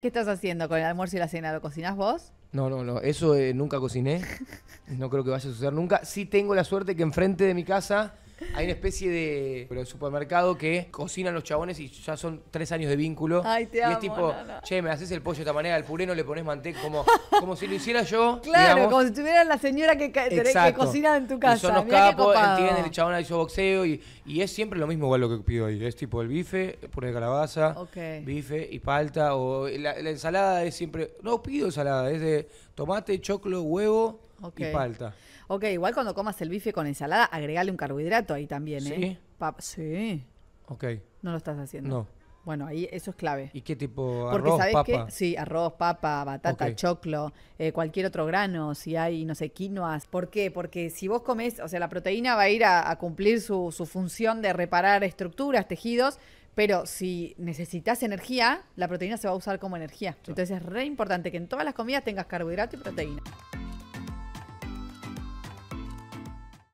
¿Qué estás haciendo con el almuerzo y la cena? ¿Lo cocinas vos? No, no, no. Eso eh, nunca cociné. No creo que vaya a suceder nunca. Sí tengo la suerte que enfrente de mi casa hay una especie de supermercado que cocinan los chabones y ya son tres años de vínculo. Ay, te y es tipo, che, me haces el pollo de esta manera, al puré no le pones manteca, como, como si lo hiciera yo. Claro, como si tuviera la señora que, que cocina en tu casa. Y son los capos, entienden, el chabón hizo boxeo y, es siempre lo mismo igual lo que pido ahí. Es tipo el bife, puré de calabaza, bife y palta. O la ensalada es siempre, no pido ensalada, es de tomate, choclo, huevo Okay. Y Ok, igual cuando comas el bife con ensalada, agregale un carbohidrato ahí también, ¿eh? Sí. sí. Ok. No lo estás haciendo. No. Bueno, ahí eso es clave. ¿Y qué tipo? Porque arroz, ¿sabés papa? Sí, arroz, papa, batata, choclo, eh, cualquier otro grano, si hay, no sé, quinoas. ¿Por qué? Porque si vos comés, o sea, la proteína va a ir a, cumplir su función de reparar estructuras, tejidos, pero si necesitas energía, la proteína se va a usar como energía. Entonces es re importante que en todas las comidas tengas carbohidrato y proteína.